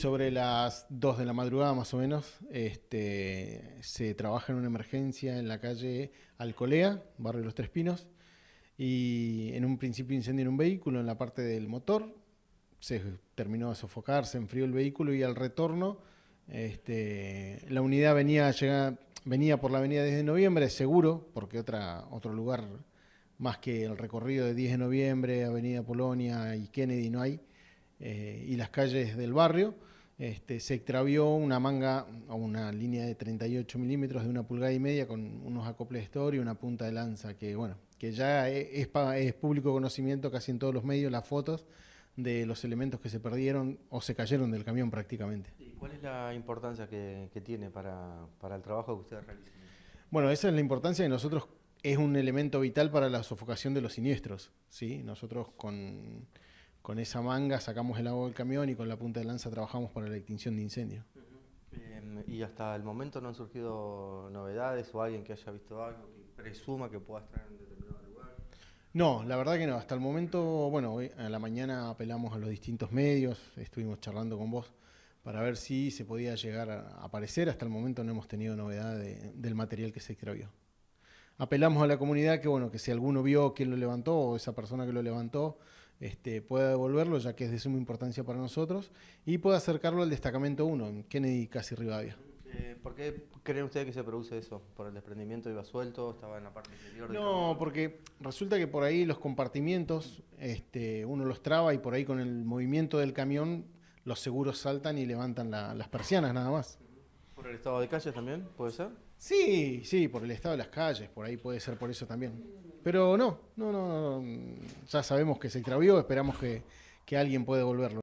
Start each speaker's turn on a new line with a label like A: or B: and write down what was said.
A: Sobre las 2 de la madrugada más o menos, este, se trabaja en una emergencia en la calle Alcolea, barrio Los Tres Pinos, y en un principio en un vehículo en la parte del motor, se terminó de sofocar, se enfrió el vehículo y al retorno este, la unidad venía, venía por la avenida desde noviembre, seguro, porque otra, otro lugar más que el recorrido de 10 de noviembre, avenida Polonia y Kennedy no hay. Eh, y las calles del barrio, este, se extravió una manga o una línea de 38 milímetros de una pulgada y media con unos acoples de store y una punta de lanza que, bueno, que ya e-, es, público conocimiento casi en todos los medios, las fotos de los elementos que se perdieron o se cayeron del camión prácticamente.
B: cuál es la importancia que, tiene para, el trabajo que ustedes realizan?
A: Bueno, esa es la importancia de nosotros, es un elemento vital para la sofocación de los siniestros, ¿sí? Nosotros con con esa manga sacamos el agua del camión y con la punta de lanza trabajamos para la extinción de incendio.
B: y hasta el momento no han surgido novedades o alguien que haya visto algo que presuma que pueda estar en determinado
A: lugar. No, la verdad que no. Hasta el momento, bueno, hoy a la mañana apelamos a los distintos medios, estuvimos charlando con vos para ver si se podía llegar a aparecer. Hasta el momento no hemos tenido novedades del material que se extravió apelamos a la comunidad que, bueno, que si alguno vio quién lo levantó o esa persona que lo levantó, este, pueda devolverlo, ya que es de suma importancia para nosotros, y pueda acercarlo al destacamento 1, en Kennedy casi Rivadavia.
B: Eh, ¿Por qué creen ustedes que se produce eso? ¿Por el desprendimiento iba suelto? ¿Estaba en la parte inferior? No,
A: porque resulta que por ahí los compartimientos este, uno los traba y por ahí con el movimiento del camión los seguros saltan y levantan las persianas nada más.
B: ¿Por el estado de calles también? ¿Puede ser?
A: Sí, sí, por el estado de las calles, por ahí puede ser por eso también. Pero no, no, no, ya sabemos que se extravió, esperamos que, que alguien pueda devolverlo.